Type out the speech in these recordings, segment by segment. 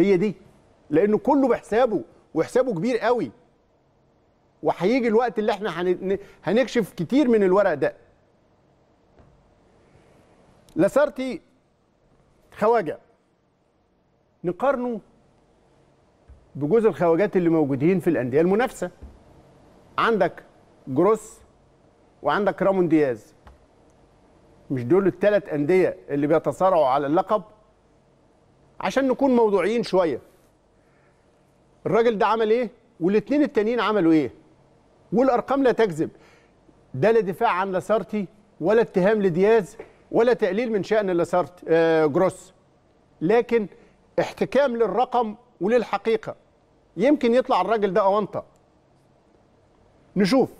هي دي لانه كله بحسابه وحسابه كبير قوي وهيجي الوقت اللي احنا هنكشف كتير من الورق ده لاسارتي خواجه نقارنه بجوز الخواجات اللي موجودين في الانديه المنافسه عندك جروس وعندك رامون دياز مش دول الثلاث انديه اللي بيتصارعوا على اللقب عشان نكون موضوعيين شويه الراجل ده عمل ايه والاثنين التانيين عملوا ايه والارقام لا تكذب ده لا دفاع عن لاسارتي ولا اتهام لدياز ولا تقليل من شأن لاسارت آه جروس لكن احتكام للرقم وللحقيقة يمكن يطلع الراجل ده أونطة نشوف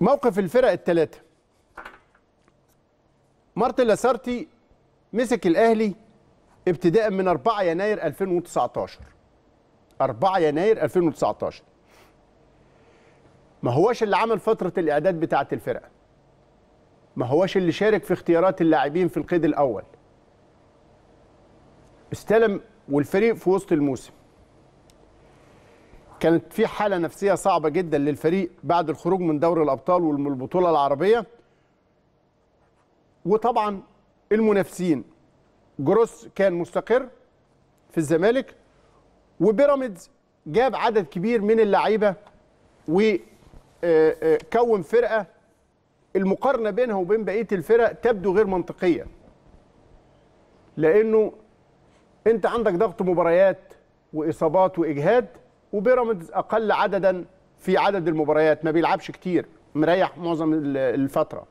موقف الفرق الثلاثة مارتن لاسارتي مسك الاهلي ابتداء من 4 يناير 2019 4 يناير 2019 ما هواش اللي عمل فتره الاعداد بتاعه الفرقه ما هواش اللي شارك في اختيارات اللاعبين في القيد الاول استلم والفريق في وسط الموسم كانت في حاله نفسيه صعبه جدا للفريق بعد الخروج من دوري الابطال والبطوله العربيه وطبعا المنافسين جروس كان مستقر في الزمالك وبيراميدز جاب عدد كبير من اللعيبه وكون آه، آه، فرقه المقارنه بينها وبين بقيه الفرق تبدو غير منطقيه لانه انت عندك ضغط مباريات واصابات واجهاد وبيراميدز اقل عددا في عدد المباريات ما بيلعبش كتير مريح معظم الفتره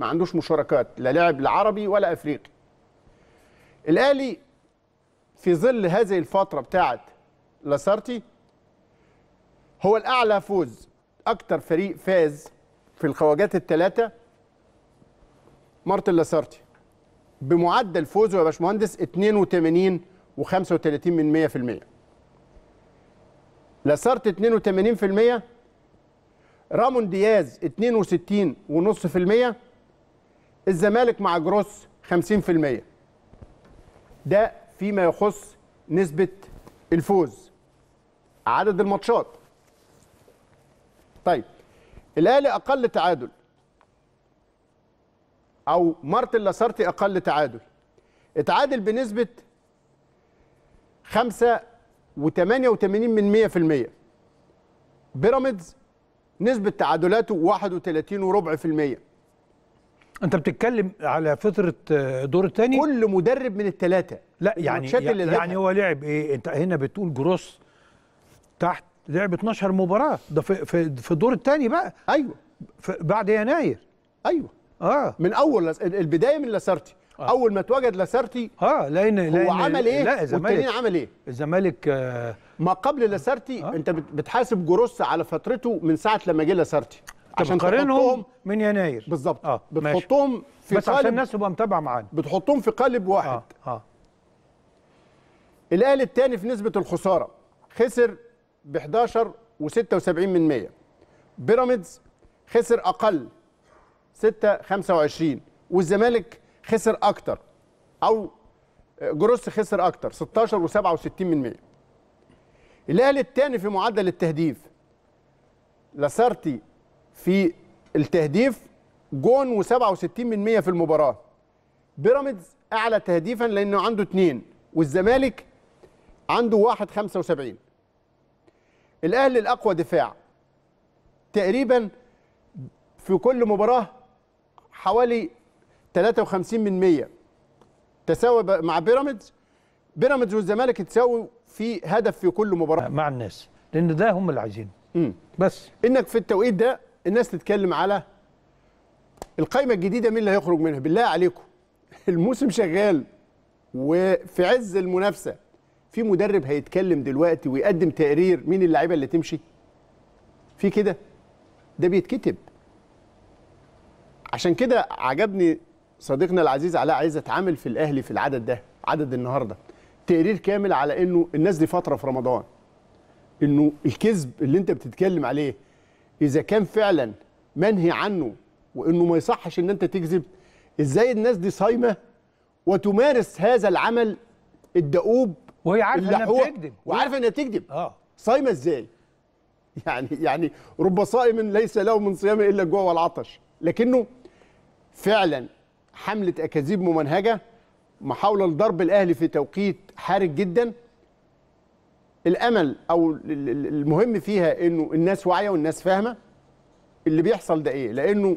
ما عندوش مشاركات لا لاعب لا عربي ولا افريقي الاهلي في ظل هذه الفتره بتاعه لاسارتي هو الاعلى فوز اكتر فريق فاز في الخواجات الثلاثه مارتن لاسارتي بمعدل فوزه يا باشمهندس 82 و35 من 100% لاسارت 82% رامون دياز 62 ونص في المية الزمالك مع جروس 50% ده فيما يخص نسبة الفوز عدد الماتشات طيب الاهلي اقل تعادل او مارتن لاسارتي اقل تعادل اتعادل بنسبه 5 و88 من 100% بيراميدز نسبه تعادلاته 31 وربع في المية انت بتتكلم على فتره آه، دور الثاني كل مدرب من الثلاثه لا يعني يعني, يعني هو لعب ايه انت هنا بتقول جروس تحت لعب 12 مباراه ده في في, في الدور الثاني بقى ايوه بعد يناير ايوه اه من اول البدايه من لاسارتي آه. اول ما اتوجد لاسارتي اه لان هو لأن عمل ايه لا الزمالك عمل ايه الزمالك آه ما قبل لاسارتي آه. انت بتحاسب جروس على فترته من ساعه لما جه لاسارتي عشان تقارنهم من يناير بالظبط اه بتحطهم في بس قالب عشان الناس تبقى متابعه معانا بتحطهم في قالب واحد اه, آه. الاهلي الثاني في نسبه الخساره خسر ب 11 و76 من 100 بيراميدز خسر اقل 6 25 والزمالك خسر اكتر او جروس خسر اكتر 16 و67 من 100 الاهلي الثاني في معدل التهديف لاسارتي في التهديف جون و67% في المباراه بيراميدز اعلى تهديفا لانه عنده اثنين والزمالك عنده واحد 75 الاهلي الاقوى دفاع تقريبا في كل مباراه حوالي 53% تساوي مع بيراميدز بيراميدز والزمالك تساوي في هدف في كل مباراه مع الناس لان ده هم اللي عايزينه بس انك في التوقيت ده الناس تتكلم على القائمه الجديده مين اللي هيخرج منها بالله عليكم الموسم شغال وفي عز المنافسه في مدرب هيتكلم دلوقتي ويقدم تقرير مين اللعيبه اللي تمشي في كده ده بيتكتب عشان كده عجبني صديقنا العزيز علاء عايز اتعامل في الاهلي في العدد ده عدد النهارده تقرير كامل على انه الناس دي فتره في رمضان انه الكذب اللي انت بتتكلم عليه اذا كان فعلا منهي عنه وانه ما يصحش ان انت تكذب ازاي الناس دي صايمه وتمارس هذا العمل الدؤوب وهي عارفه انها بتكذب وعارفه انها بتكذب اه صايمه ازاي؟ يعني يعني رب صائم ليس له من صيامه الا الجوع والعطش لكنه فعلا حمله اكاذيب ممنهجه محاوله لضرب الاهلي في توقيت حرج جدا الامل او المهم فيها انه الناس واعيه والناس فاهمه اللي بيحصل ده ايه لانه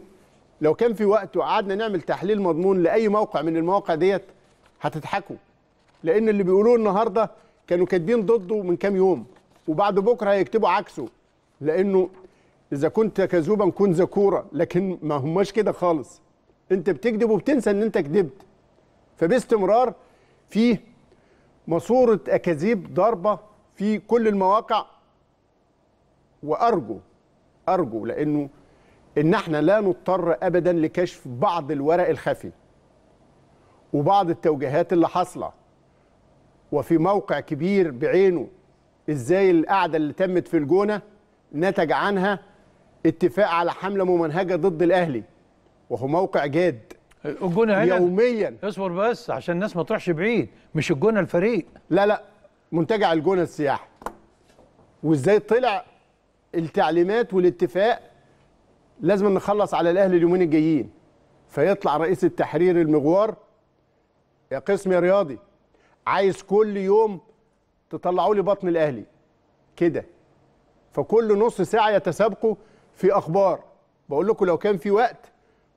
لو كان في وقت وقعدنا نعمل تحليل مضمون لاي موقع من المواقع ديت هتضحكوا لان اللي بيقولوه النهارده كانوا كاتبين ضده من كام يوم وبعد بكره هيكتبوا عكسه لانه اذا كنت كذوبا كن ذكورا لكن ما هماش كده خالص انت بتكذب وبتنسى ان انت كذبت فباستمرار فيه ماسوره اكاذيب ضاربه في كل المواقع وارجو ارجو لانه ان احنا لا نضطر ابدا لكشف بعض الورق الخفي وبعض التوجيهات اللي حاصله وفي موقع كبير بعينه ازاي القعده اللي تمت في الجونه نتج عنها اتفاق على حمله ممنهجه ضد الاهلي وهو موقع جاد الجونه هنا يوميا اصبر بس عشان الناس ما تروحش بعيد مش الجونه الفريق لا لا منتجع الجونه السياحي وازاي طلع التعليمات والاتفاق لازم نخلص على الاهلي اليومين الجايين فيطلع رئيس التحرير المغوار يا قسم يا رياضي عايز كل يوم تطلعوا لي بطن الاهلي كده فكل نص ساعه يتسابقوا في اخبار بقول لكم لو كان في وقت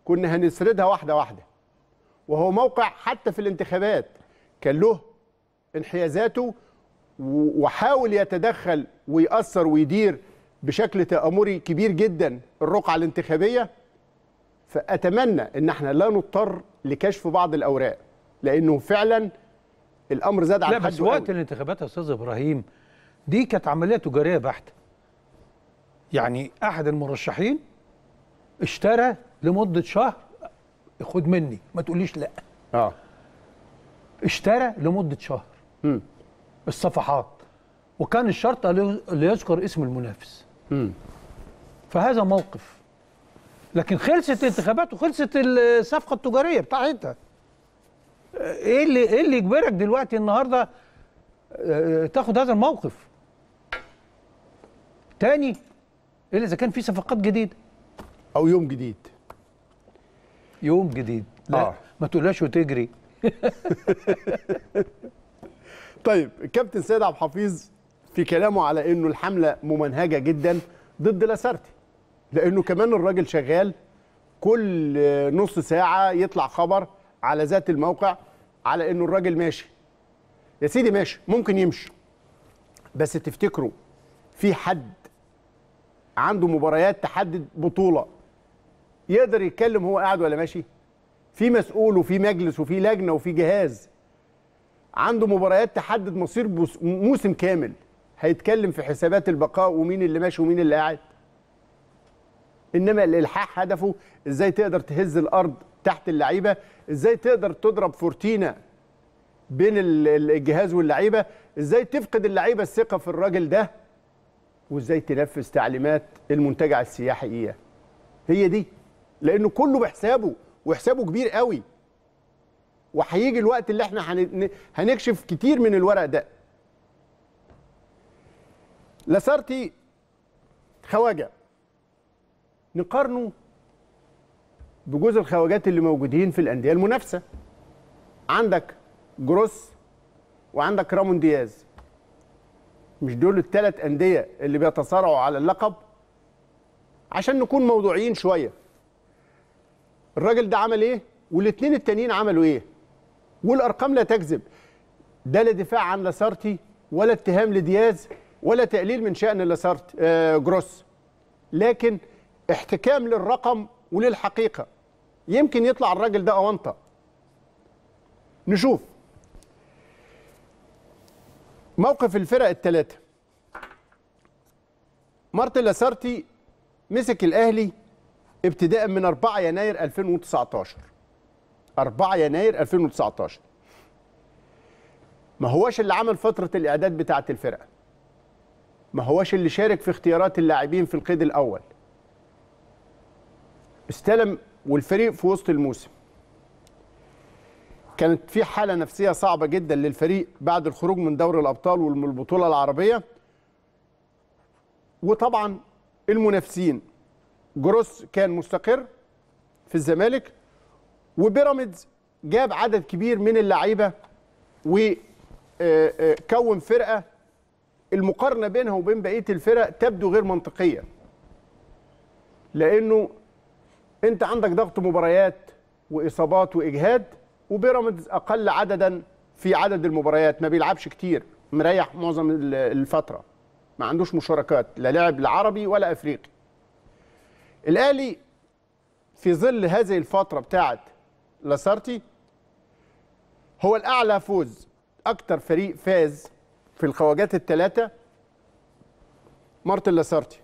كنا هنسردها واحده واحده وهو موقع حتى في الانتخابات كان له انحيازاته وحاول يتدخل ويأثر ويدير بشكل تآمري كبير جدا الرقعة الانتخابية فأتمنى أن احنا لا نضطر لكشف بعض الأوراق لأنه فعلا الأمر زاد عن حده لا بس وقت الانتخابات يا أستاذ إبراهيم دي كانت عملية تجارية بحتة يعني أحد المرشحين اشترى لمدة شهر خد مني ما تقوليش لا اه اشترى لمدة شهر م. الصفحات وكان الشرط ليذكر اسم المنافس م. فهذا موقف لكن خلصت الانتخابات وخلصت الصفقه التجاريه بتاعتها ايه اللي ايه اللي يجبرك دلوقتي النهارده آه، تاخد هذا الموقف تاني الا اذا كان في صفقات جديده او يوم جديد يوم جديد لا آه. ما تقولهاش وتجري طيب الكابتن سيد عبد الحفيظ في كلامه على انه الحمله ممنهجه جدا ضد لاسارتي لانه كمان الراجل شغال كل نص ساعه يطلع خبر على ذات الموقع على انه الراجل ماشي يا سيدي ماشي ممكن يمشي بس تفتكروا في حد عنده مباريات تحدد بطوله يقدر يتكلم هو قاعد ولا ماشي في مسؤول وفي مجلس وفي لجنه وفي جهاز عنده مباريات تحدد مصير موسم كامل هيتكلم في حسابات البقاء ومين اللي ماشي ومين اللي قاعد انما الالحاح هدفه ازاي تقدر تهز الارض تحت اللعيبه ازاي تقدر تضرب فورتينا بين الجهاز واللعيبه ازاي تفقد اللعيبه الثقه في الراجل ده وازاي تنفذ تعليمات المنتجع السياحي ايه هي دي لانه كله بحسابه وحسابه كبير قوي وهيجي الوقت اللي احنا هنكشف كتير من الورق ده لاسارتي خواجه نقارنه بجوز الخواجات اللي موجودين في الانديه المنافسه عندك جروس وعندك رامون دياز مش دول الثلاث انديه اللي بيتصارعوا على اللقب عشان نكون موضوعيين شويه الراجل ده عمل ايه والاثنين التانيين عملوا ايه والارقام لا تكذب ده لا دفاع عن لاسارتي ولا اتهام لدياز ولا تقليل من شان لاسارت آه جروس لكن احتكام للرقم وللحقيقه يمكن يطلع الراجل ده اونطه نشوف موقف الفرق الثلاثه مارتن لاسارتي مسك الاهلي ابتداء من 4 يناير 2019 4 يناير 2019 ما هواش اللي عمل فتره الاعداد بتاعه الفرقه ما هواش اللي شارك في اختيارات اللاعبين في القيد الاول استلم والفريق في وسط الموسم كانت في حاله نفسيه صعبه جدا للفريق بعد الخروج من دوري الابطال ومن البطوله العربيه وطبعا المنافسين جروس كان مستقر في الزمالك وبيراميدز جاب عدد كبير من اللعيبه وكون فرقه المقارنه بينها وبين بقيه الفرق تبدو غير منطقيه لانه انت عندك ضغط مباريات واصابات واجهاد وبيراميدز اقل عددا في عدد المباريات ما بيلعبش كتير مريح معظم الفتره ما عندوش مشاركات لا لعب لا عربي ولا افريقي الاهلي في ظل هذه الفتره بتاعت لاسارتي هو الاعلى فوز اكتر فريق فاز في الخواجات الثلاثه مارتن لاسارتي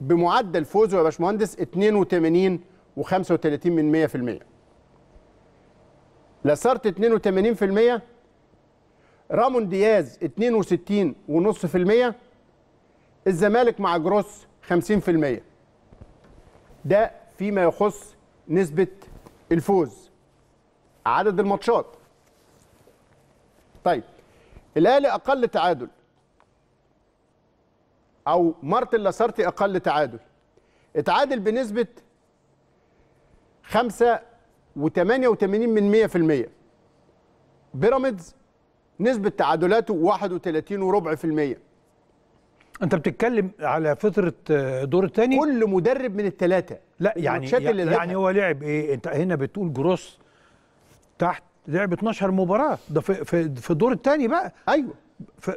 بمعدل فوزه يا باشمهندس 82 و35 من 100% لاسارت 82% رامون دياز 62.5% الزمالك مع جروس 50% ده فيما يخص نسبة الفوز عدد الماتشات طيب الاهلي اقل تعادل او مارتن لاسارتي اقل تعادل اتعادل بنسبه خمسه وثمانيه وثمانين من ميه في الميه بيراميدز نسبه تعادلاته واحد وثلاثين وربع في المية انت بتتكلم على فتره آه، دور الثاني كل مدرب من الثلاثه لا يعني, يعني هو لعب ايه انت هنا بتقول جروس تحت لعب 12 مباراه ده في في, في الدور الثاني بقى ايوه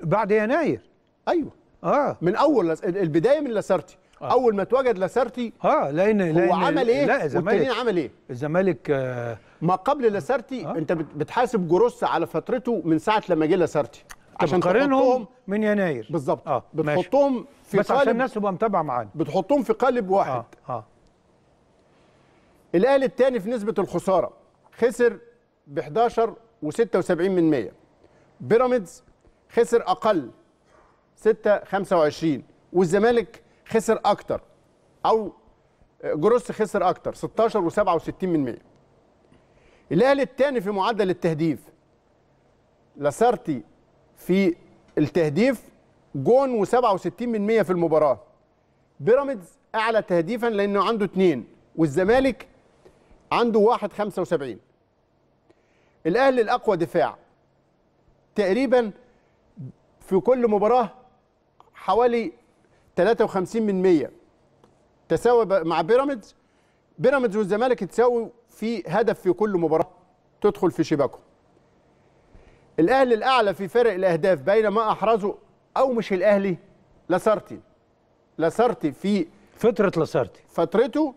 بعد يناير ايوه اه من اول البدايه من لاسارتي آه. اول ما اتوجد لاسارتي اه لان هو لأن عمل ايه لا عمل ايه الزمالك آه ما قبل لاسارتي آه. انت بتحاسب جروس على فترته من ساعه لما جه لاسارتي عشان تقارنهم من يناير بالظبط آه. بتحطهم في بس قالب عشان الناس تبقى متابعه معانا بتحطهم في قالب واحد اه, آه. الاهلي الثاني في نسبه الخساره خسر ب 11 و76 من 100 بيراميدز خسر اقل 6 25 والزمالك خسر اكتر او جروس خسر اكتر 16 و67 من 100 الاهلي الثاني في معدل التهديف لاسارتي في التهديف جون و67 من 100 في المباراه بيراميدز اعلى تهديفا لانه عنده اثنين والزمالك عنده 1 75 الاهلي الاقوى دفاع تقريبا في كل مباراه حوالي 53 من 100 تساوي مع بيراميدز بيراميدز والزمالك تساوي في هدف في كل مباراه تدخل في شباكهم الاهلي الاعلى في فرق الاهداف بين ما احرزه او مش الاهلي لاسارتي لاسارتي في فتره لاسارتي فترته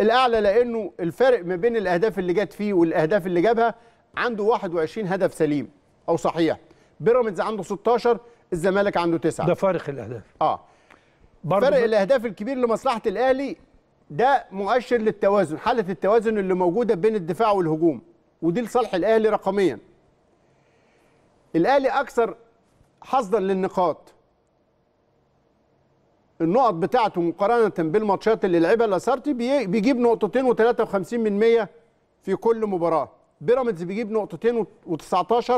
الاعلى لانه الفارق ما بين الاهداف اللي جت فيه والاهداف اللي جابها عنده 21 هدف سليم او صحيح بيراميدز عنده 16 الزمالك عنده 9 ده فارق الاهداف اه فرق ب... الاهداف الكبير لمصلحه الاهلي ده مؤشر للتوازن حاله التوازن اللي موجوده بين الدفاع والهجوم ودي لصالح الاهلي رقميا الاهلي اكثر حصدا للنقاط النقط بتاعته مقارنه بالماتشات اللي لعبها لاسارتي بيجيب نقطتين و53 من 100 في كل مباراه بيراميدز بيجيب نقطتين و19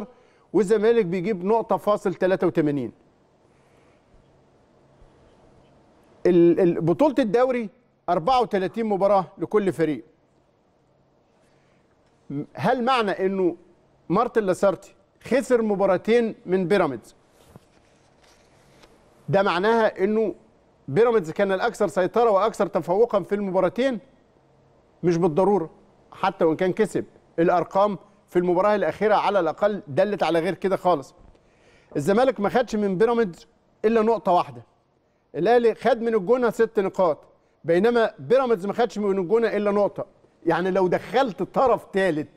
والزمالك بيجيب نقطه فاصل 83 بطوله الدوري 34 مباراه لكل فريق هل معنى انه مارتن لاسارتي خسر مباراتين من بيراميدز ده معناها انه بيراميدز كان الاكثر سيطره واكثر تفوقا في المباراتين مش بالضروره حتى وان كان كسب الارقام في المباراه الاخيره على الاقل دلت على غير كده خالص الزمالك ما خدش من بيراميدز الا نقطه واحده الاهلي خد من الجونه ست نقاط بينما بيراميدز ما خدش من الجونه الا نقطه يعني لو دخلت طرف ثالث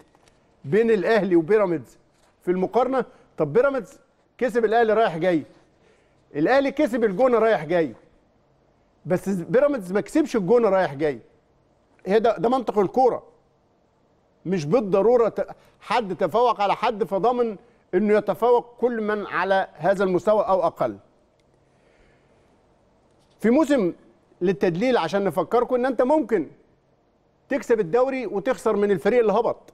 بين الاهلي وبيراميدز في المقارنه طب بيراميدز كسب الاهلي رايح جاي الاهلي كسب الجونه رايح جاي بس بيراميدز ما كسبش الجون رايح جاي هي ده, ده منطق الكوره مش بالضروره حد تفوق على حد فضامن انه يتفوق كل من على هذا المستوى او اقل في موسم للتدليل عشان نفكركم ان انت ممكن تكسب الدوري وتخسر من الفريق اللي هبط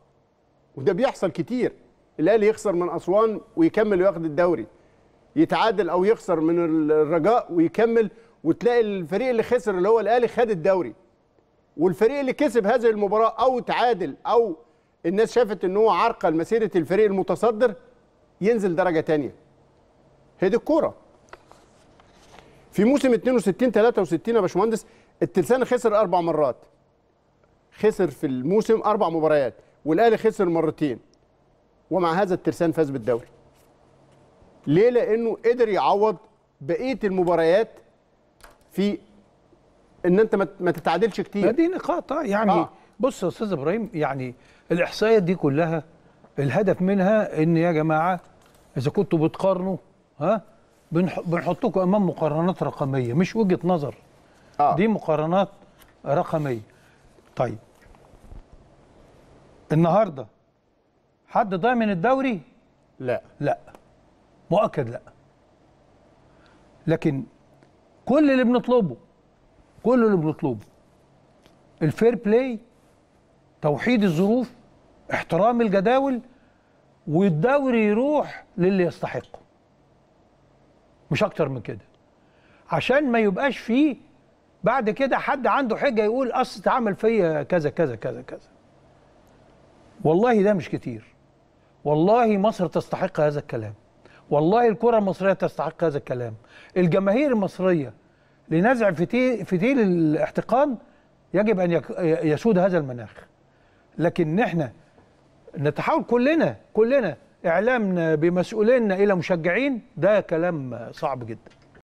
وده بيحصل كتير الاهلي يخسر من اسوان ويكمل وياخد الدوري يتعادل او يخسر من الرجاء ويكمل وتلاقي الفريق اللي خسر اللي هو الاهلي خد الدوري والفريق اللي كسب هذه المباراه او تعادل او الناس شافت ان هو عرقل مسيره الفريق المتصدر ينزل درجه ثانيه هي دي الكوره في موسم 62 63 يا باشمهندس التلسان خسر اربع مرات خسر في الموسم اربع مباريات والاهلي خسر مرتين ومع هذا الترسان فاز بالدوري ليه لانه قدر يعوض بقيه المباريات في ان انت ما تتعادلش كتير دي نقاط طيب، يعني آه. بص يا استاذ ابراهيم يعني الاحصائيات دي كلها الهدف منها ان يا جماعه اذا كنتوا بتقارنوا ها بنحطكم امام مقارنات رقميه مش وجهه نظر آه. دي مقارنات رقميه طيب النهارده حد ضايع من الدوري لا لا مؤكد لا لكن كل اللي بنطلبه كل اللي بنطلبه الفير بلاي توحيد الظروف احترام الجداول والدوري يروح للي يستحقه مش اكتر من كده عشان ما يبقاش فيه بعد كده حد عنده حجه يقول اصل اتعمل فيا كذا كذا كذا كذا والله ده مش كتير والله مصر تستحق هذا الكلام والله الكره المصريه تستحق هذا الكلام الجماهير المصريه لنزع فتيل تيل الاحتقان يجب ان يسود هذا المناخ لكن احنا نتحول كلنا كلنا اعلامنا بمسؤولينا الى مشجعين ده كلام صعب جدا